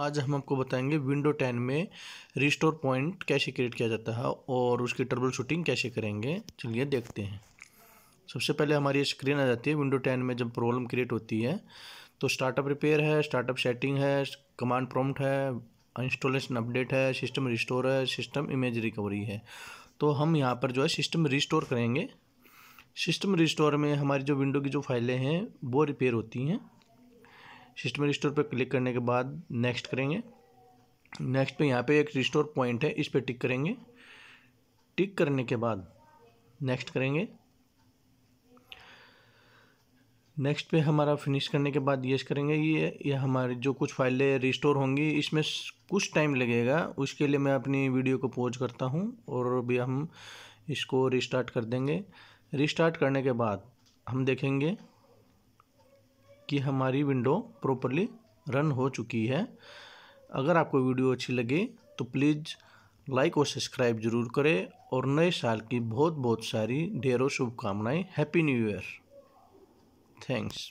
आज हम आपको बताएंगे विंडो टेन में रिस्टोर पॉइंट कैसे क्रिएट किया जाता है और उसकी ट्रबल शूटिंग कैसे करेंगे चलिए देखते हैं सबसे पहले हमारी स्क्रीन आ जाती है विंडो टेन में जब प्रॉब्लम क्रिएट होती है तो स्टार्टअप रिपेयर है स्टार्टअप सेटिंग है कमांड प्रॉम्प्ट है इंस्टॉलेशन अपडेट है सिस्टम रिस्टोर है सिस्टम इमेज रिकवरी है तो हम यहाँ पर जो है सिस्टम रिस्टोर करेंगे सिस्टम रिस्टोर में हमारी जो विंडो की जो फाइलें हैं वो रिपेयर होती हैं सिस्टम रिस्टोर पर क्लिक करने के बाद नेक्स्ट करेंगे नेक्स्ट पे यहाँ पे एक रिस्टोर पॉइंट है इस पर टिक करेंगे टिक करने के बाद नेक्स्ट करेंगे नेक्स्ट पे हमारा फिनिश करने के बाद येस करेंगे ये ये हमारी जो कुछ फाइलें रिस्टोर होंगी इसमें कुछ टाइम लगेगा उसके लिए मैं अपनी वीडियो को पॉज करता हूँ और भी हम इसको रिस्टार्ट कर देंगे रिस्टार्ट करने के बाद हम देखेंगे कि हमारी विंडो प्रॉपरली रन हो चुकी है अगर आपको वीडियो अच्छी लगे तो प्लीज़ लाइक और सब्सक्राइब जरूर करें और नए साल की बहुत बहुत सारी ढेरों शुभकामनाएं हैप्पी न्यू ईयर थैंक्स